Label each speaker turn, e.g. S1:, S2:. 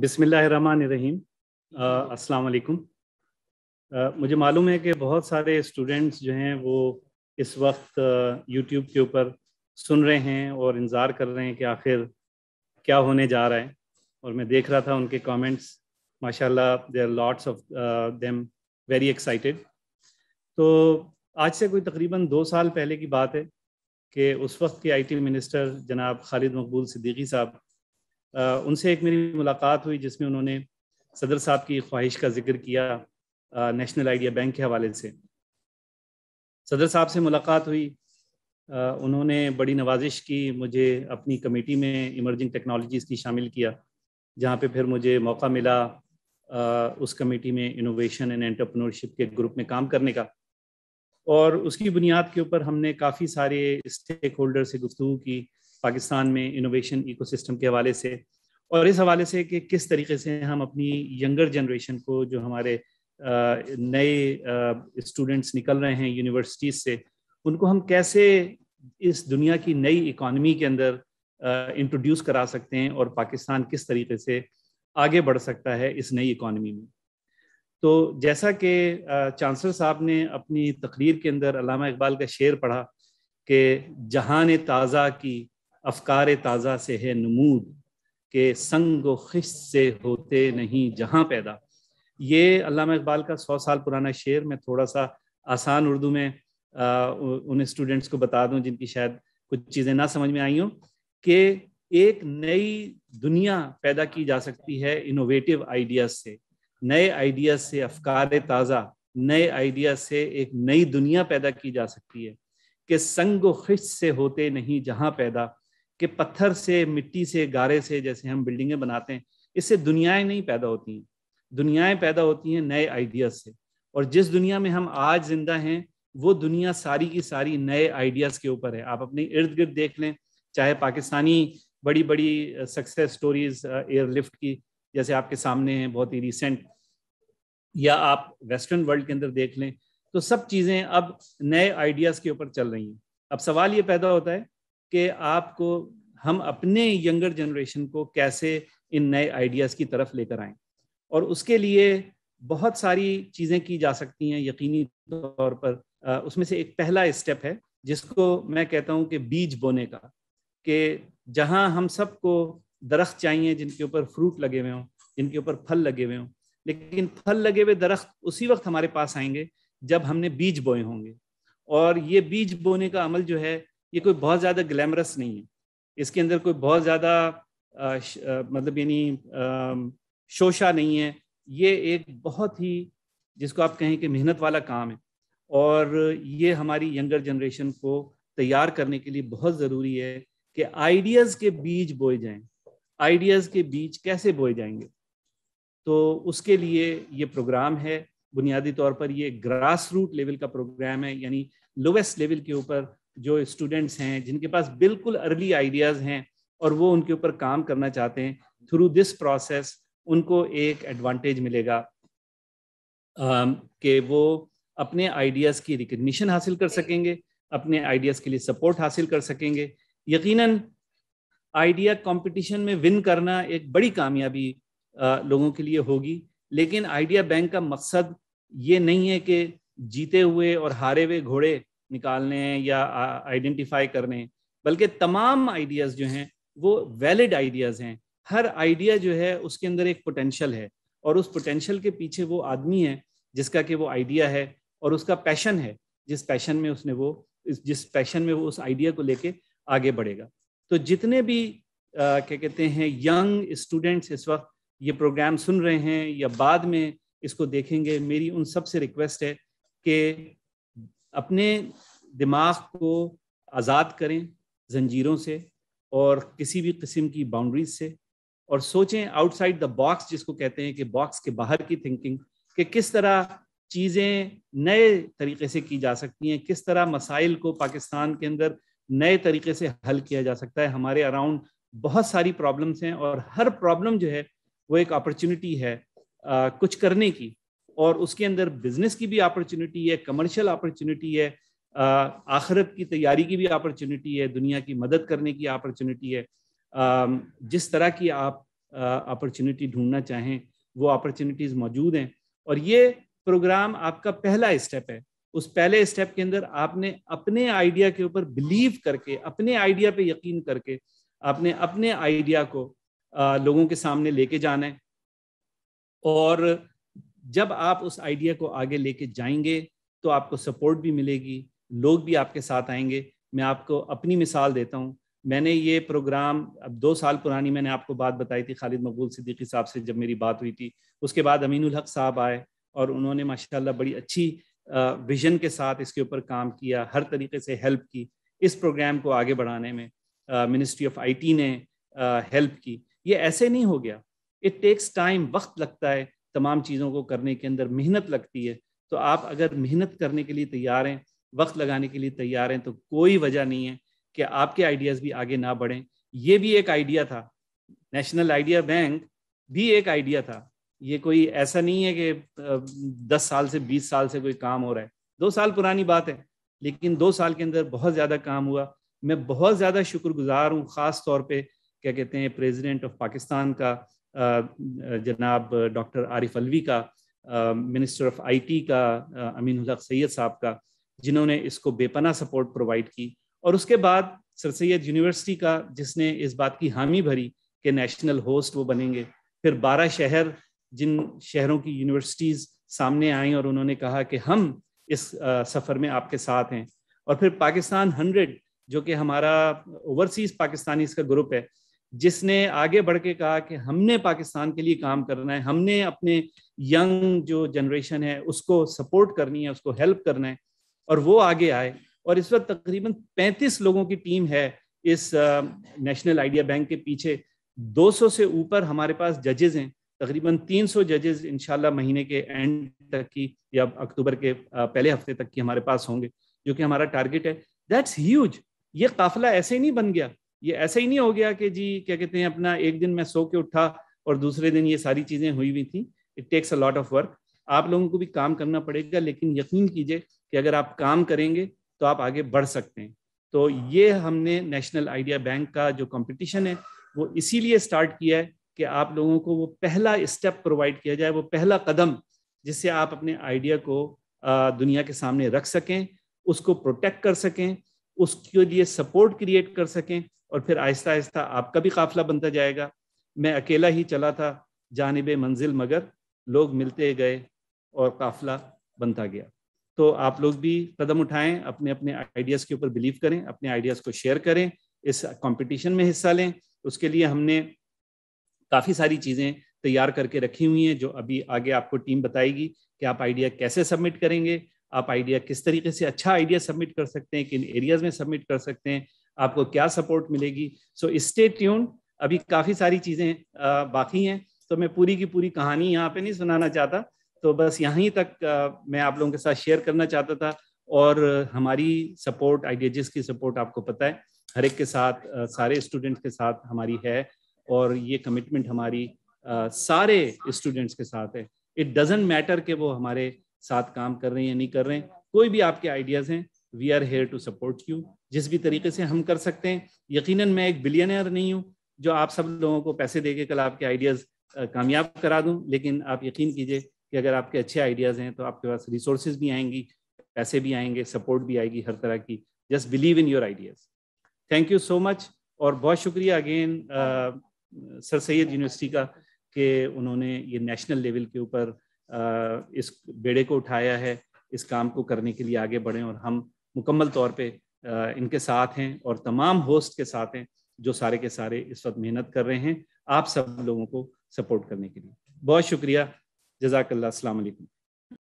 S1: बिसमीम अस्सलाम वालेकुम मुझे मालूम है कि बहुत सारे स्टूडेंट्स जो हैं वो इस वक्त यूट्यूब के ऊपर सुन रहे हैं और इंतज़ार कर रहे हैं कि आखिर क्या होने जा रहा है और मैं देख रहा था उनके कमेंट्स माशाल्लाह there lots of them very excited तो आज से कोई तकरीबन दो साल पहले की बात है कि उस वक्त के आईटी मिनिस्टर जनाब खालिद मकबूल सिद्दीकी साहब उनसे एक मेरी मुलाकात हुई जिसमें उन्होंने सदर साहब की ख्वाहिश का जिक्र किया नेशनल आइडिया बैंक के हवाले से सदर साहब से मुलाकात हुई उन्होंने बड़ी नवाजिश की मुझे अपनी कमेटी में इमरजिंग टेक्नोलॉजीज़ की शामिल किया जहाँ पे फिर मुझे मौका मिला उस कमेटी में इनोवेशन एंड एंटरप्रनोरशिप के ग्रुप में काम करने का और उसकी बुनियाद के ऊपर हमने काफ़ी सारे स्टेक होल्डर से गुफ्तु की पाकिस्तान में इनोवेशन इकोसिस्टम के हवाले से और इस हवाले से कि किस तरीके से हम अपनी यंगर जनरेशन को जो हमारे नए स्टूडेंट्स निकल रहे हैं यूनिवर्सिटीज से उनको हम कैसे इस दुनिया की नई इकॉनमी के अंदर इंट्रोड्यूस करा सकते हैं और पाकिस्तान किस तरीके से आगे बढ़ सकता है इस नई इकॉनमी में तो जैसा कि चांसलर साहब ने अपनी तकरीर के अंदर अलामा इकबाल का शेर पढ़ा कि जहाँ ने ताज़ा की अफकार ताज़ा से है नमूद के संग खिश से होते नहीं जहाँ पैदा ये अलामा इकबाल का सौ साल पुराना शेर मैं थोड़ा सा आसान उर्दू में आ, उन स्टूडेंट्स को बता दूँ जिनकी शायद कुछ चीज़ें ना समझ में आई हों कि एक नई दुनिया पैदा की जा सकती है इनोवेटिव आइडियाज से नए आइडियाज से अफकार ताज़ा नए आइडिया से एक नई दुनिया पैदा की जा सकती है कि संग खिश से होते नहीं जहाँ पैदा कि पत्थर से मिट्टी से गारे से जैसे हम बिल्डिंगें बनाते हैं इससे दुनियाएं नहीं पैदा होती हैं दुनियाएं पैदा होती हैं नए आइडियाज से और जिस दुनिया में हम आज जिंदा हैं वो दुनिया सारी की सारी नए आइडियाज के ऊपर है आप अपने इर्द गिर्द देख लें चाहे पाकिस्तानी बड़ी बड़ी सक्सेस स्टोरीज एयरलिफ्ट की जैसे आपके सामने हैं बहुत ही रिसेंट या आप वेस्टर्न वर्ल्ड के अंदर देख लें तो सब चीज़ें अब नए आइडियाज़ के ऊपर चल रही हैं अब सवाल ये पैदा होता है कि आपको हम अपने यंगर जनरेशन को कैसे इन नए आइडियाज़ की तरफ लेकर आएं और उसके लिए बहुत सारी चीज़ें की जा सकती हैं यकीनी तौर पर उसमें से एक पहला स्टेप है जिसको मैं कहता हूँ कि बीज बोने का कि जहाँ हम सबको दरख्त चाहिए जिनके ऊपर फ्रूट लगे हुए हों जिनके ऊपर फल लगे हुए हों लेकिन फल लगे हुए दरख्त उसी वक्त हमारे पास आएंगे जब हमने बीज बोए होंगे और ये बीज बोने का अमल जो है ये कोई बहुत ज़्यादा ग्लैमरस नहीं है इसके अंदर कोई बहुत ज़्यादा मतलब यानी शोशा नहीं है ये एक बहुत ही जिसको आप कहें कि मेहनत वाला काम है और ये हमारी यंगर जनरेशन को तैयार करने के लिए बहुत ज़रूरी है कि आइडियाज़ के बीज बोए जाएं आइडियाज़ के बीज कैसे बोए जाएंगे तो उसके लिए ये प्रोग्राम है बुनियादी तौर पर ये ग्रास रूट लेवल का प्रोग्राम है यानी लोवेस्ट लेवल के ऊपर जो स्टूडेंट्स हैं जिनके पास बिल्कुल अर्ली आइडियाज़ हैं और वो उनके ऊपर काम करना चाहते हैं थ्रू दिस प्रोसेस उनको एक एडवांटेज मिलेगा कि वो अपने आइडियाज़ की रिकग्निशन हासिल कर सकेंगे अपने आइडियाज़ के लिए सपोर्ट हासिल कर सकेंगे यकीनन आइडिया कंपटीशन में विन करना एक बड़ी कामयाबी लोगों के लिए होगी लेकिन आइडिया बैंक का मकसद ये नहीं है कि जीते हुए और हारे हुए घोड़े निकालने हैं या आइडेंटिफाई करने हैं बल्कि तमाम आइडियाज़ जो हैं वो वैलिड आइडियाज़ हैं हर आइडिया जो है उसके अंदर एक पोटेंशल है और उस पोटेंशल के पीछे वो आदमी है जिसका कि वो आइडिया है और उसका पैशन है जिस पैशन में उसने वो जिस पैशन में वो उस आइडिया को लेके आगे बढ़ेगा तो जितने भी क्या के कहते हैं यंग स्टूडेंट्स इस वक्त ये प्रोग्राम सुन रहे हैं या बाद में इसको देखेंगे मेरी उन सब से रिक्वेस्ट है कि अपने दिमाग को आज़ाद करें जंजीरों से और किसी भी किस्म की बाउंड्रीज से और सोचें आउटसाइड द बॉक्स जिसको कहते हैं कि बॉक्स के बाहर की थिंकिंग कि किस तरह चीज़ें नए तरीके से की जा सकती हैं किस तरह मसाइल को पाकिस्तान के अंदर नए तरीके से हल किया जा सकता है हमारे अराउंड बहुत सारी प्रॉब्लम्स हैं और हर प्रॉब्लम जो है वो एक अपॉर्चुनिटी है आ, कुछ करने की और उसके अंदर बिजनेस की भी अपॉर्चुनिटी है कमर्शियल अपॉर्चुनिटी है आखरत की तैयारी की भी अपॉर्चुनिटी है दुनिया की मदद करने की अपॉर्चुनिटी है जिस तरह की आप अपॉर्चुनिटी ढूंढना चाहें वो अपॉर्चुनिटीज़ मौजूद हैं और ये प्रोग्राम आपका पहला स्टेप है उस पहले स्टेप के अंदर आपने अपने आइडिया के ऊपर बिलीव करके अपने आइडिया पे यकीन करके आपने अपने आइडिया को लोगों के सामने लेके जाना है और जब आप उस आइडिया को आगे लेके जाएंगे तो आपको सपोर्ट भी मिलेगी लोग भी आपके साथ आएंगे मैं आपको अपनी मिसाल देता हूँ मैंने ये प्रोग्राम अब दो साल पुरानी मैंने आपको बात बताई थी खालिद मकबूल सिद्दीकी साहब से जब मेरी बात हुई थी उसके बाद अमीनुल हक साहब आए और उन्होंने माशाल्लाह बड़ी अच्छी विजन के साथ इसके ऊपर काम किया हर तरीके से हेल्प की इस प्रोग्राम को आगे बढ़ाने में मिनिस्ट्री ऑफ आईटी ने हेल्प की ये ऐसे नहीं हो गया इट टेक्स टाइम वक्त लगता है तमाम चीज़ों को करने के अंदर मेहनत लगती है तो आप अगर मेहनत करने के लिए तैयार हैं वक्त लगाने के लिए तैयार हैं तो कोई वजह नहीं है कि आपके आइडियाज़ भी आगे ना बढ़ें ये भी एक आइडिया था नेशनल आइडिया बैंक भी एक आइडिया था ये कोई ऐसा नहीं है कि दस साल से बीस साल से कोई काम हो रहा है दो साल पुरानी बात है लेकिन दो साल के अंदर बहुत ज़्यादा काम हुआ मैं बहुत ज़्यादा शुक्रगुजार हूँ ख़ास तौर पे क्या कहते हैं प्रेसिडेंट ऑफ पाकिस्तान का जनाब डॉक्टर आरिफ अलवी का मिनिस्टर ऑफ आईटी का अमीन हक सैयद साहब का जिन्होंने इसको बेपना सपोर्ट प्रोवाइड की और उसके बाद सर सैद यूनिवर्सिटी का जिसने इस बात की हामी भरी कि नेशनल होस्ट वो बनेंगे फिर बारह शहर जिन शहरों की यूनिवर्सिटीज़ सामने आई और उन्होंने कहा कि हम इस सफ़र में आपके साथ हैं और फिर पाकिस्तान हंड्रेड जो कि हमारा ओवरसीज़ पाकिस्तानी इसका ग्रुप है जिसने आगे बढ़ के कहा कि हमने पाकिस्तान के लिए काम करना है हमने अपने यंग जो जनरेशन है उसको सपोर्ट करनी है उसको हेल्प करना है और वो आगे आए और इस वक्त तकरीबन 35 लोगों की टीम है इस नेशनल आइडिया बैंक के पीछे 200 से ऊपर हमारे पास जजेज हैं तकरीबन 300 जजेज इनशाला महीने के एंड तक की या अक्टूबर के पहले हफ्ते तक की हमारे पास होंगे जो कि हमारा टारगेट है दैट्स ह्यूज ये काफिला ऐसे ही नहीं बन गया ये ऐसे ही नहीं हो गया कि जी क्या कहते हैं अपना एक दिन मैं सो के उठा और दूसरे दिन ये सारी चीज़ें हुई हुई थी it takes a lot of work आप लोगों को भी काम करना पड़ेगा लेकिन यकीन कीजिए कि अगर आप काम करेंगे तो आप आगे बढ़ सकते हैं तो ये हमने नेशनल आइडिया बैंक का जो कंपटीशन है वो इसीलिए स्टार्ट किया है कि आप लोगों को वो पहला स्टेप प्रोवाइड किया जाए वो पहला कदम जिससे आप अपने आइडिया को दुनिया के सामने रख सकें उसको प्रोटेक्ट कर सकें उसके लिए सपोर्ट क्रिएट कर सकें और फिर आहिस्ता आहिस्ता आपका भी काफिला बनता जाएगा मैं अकेला ही चला था जानब मंजिल मगर लोग मिलते गए और काफिला बनता गया तो आप लोग भी कदम उठाएं अपने अपने आइडियाज़ के ऊपर बिलीव करें अपने आइडियाज़ को शेयर करें इस कंपटीशन में हिस्सा लें उसके लिए हमने काफ़ी सारी चीज़ें तैयार करके रखी हुई हैं जो अभी आगे आपको टीम बताएगी कि आप आइडिया कैसे सबमिट करेंगे आप आइडिया किस तरीके से अच्छा आइडिया सबमिट कर सकते हैं किन एरियाज में सबमिट कर सकते हैं आपको क्या सपोर्ट मिलेगी सो स्टे ट्यून अभी काफ़ी सारी चीज़ें बाकी हैं तो मैं पूरी की पूरी कहानी यहाँ पे नहीं सुनाना चाहता तो बस यहीं तक मैं आप लोगों के साथ शेयर करना चाहता था और हमारी सपोर्ट आइडियाजिस की सपोर्ट आपको पता है हर एक के साथ सारे स्टूडेंट्स के साथ हमारी है और ये कमिटमेंट हमारी सारे स्टूडेंट्स के साथ है इट डजेंट मैटर कि वो हमारे साथ काम कर रहे हैं या नहीं कर रहे हैं कोई भी आपके आइडियाज़ हैं we are here to support you जिस भी तरीके से हम कर सकते हैं यकीनन मैं एक बिलियनर नहीं हूँ जो आप सब लोगों को पैसे दे के कल आपके आइडियाज़ कामयाब करा दूँ लेकिन आप यकीन कीजिए कि अगर आपके अच्छे आइडियाज़ हैं तो आपके पास रिसोर्सेज भी आएंगी पैसे भी आएंगे सपोर्ट भी आएगी हर तरह की just believe in your ideas thank you so much और बहुत शुक्रिया again uh, sir Syed university का कि उन्होंने ये नेशनल लेवल के ऊपर uh, इस बेड़े को उठाया है इस काम को करने के लिए आगे बढ़ें और हम मुकम्मल तौर पे uh, इनके साथ हैं और तमाम होस्ट के साथ हैं जो सारे के सारे इस वक्त मेहनत कर रहे हैं आप सब लोगों को सपोर्ट करने के लिए बहुत शुक्रिया जजाकल्ला अल्लाम